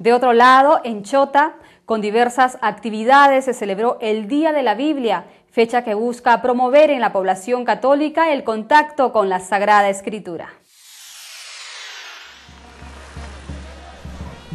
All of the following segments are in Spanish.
De otro lado, en Chota, con diversas actividades, se celebró el Día de la Biblia, fecha que busca promover en la población católica el contacto con la Sagrada Escritura.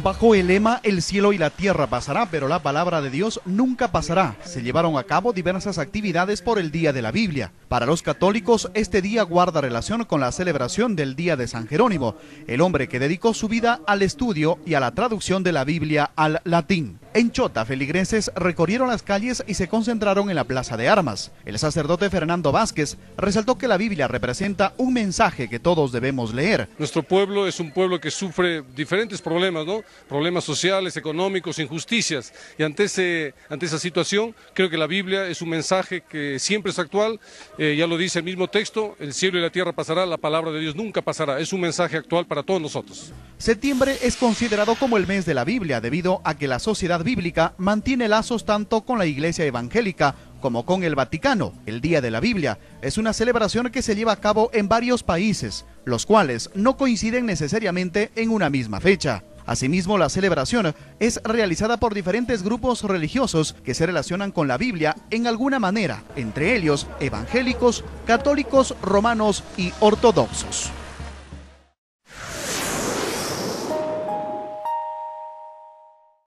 Bajo el lema El cielo y la tierra pasará, pero la palabra de Dios nunca pasará, se llevaron a cabo diversas actividades por el Día de la Biblia. Para los católicos, este día guarda relación con la celebración del Día de San Jerónimo, el hombre que dedicó su vida al estudio y a la traducción de la Biblia al latín. En Chota, feligreses recorrieron las calles y se concentraron en la Plaza de Armas. El sacerdote Fernando Vázquez resaltó que la Biblia representa un mensaje que todos debemos leer. Nuestro pueblo es un pueblo que sufre diferentes problemas, ¿no? Problemas sociales, económicos, injusticias. Y ante, esa situación, creo que la Biblia es un mensaje que siempre es actual. Eh, ya lo dice el mismo texto, el cielo y la tierra pasará, la palabra de Dios nunca pasará. Es un mensaje actual para todos nosotros. Septiembre es considerado como el mes de la Biblia debido a que la sociedad bíblica mantiene lazos tanto con la Iglesia Evangélica como con el Vaticano. El Día de la Biblia es una celebración que se lleva a cabo en varios países, los cuales no coinciden necesariamente en una misma fecha. Asimismo, la celebración es realizada por diferentes grupos religiosos que se relacionan con la Biblia en alguna manera, entre ellos evangélicos, católicos, romanos y ortodoxos.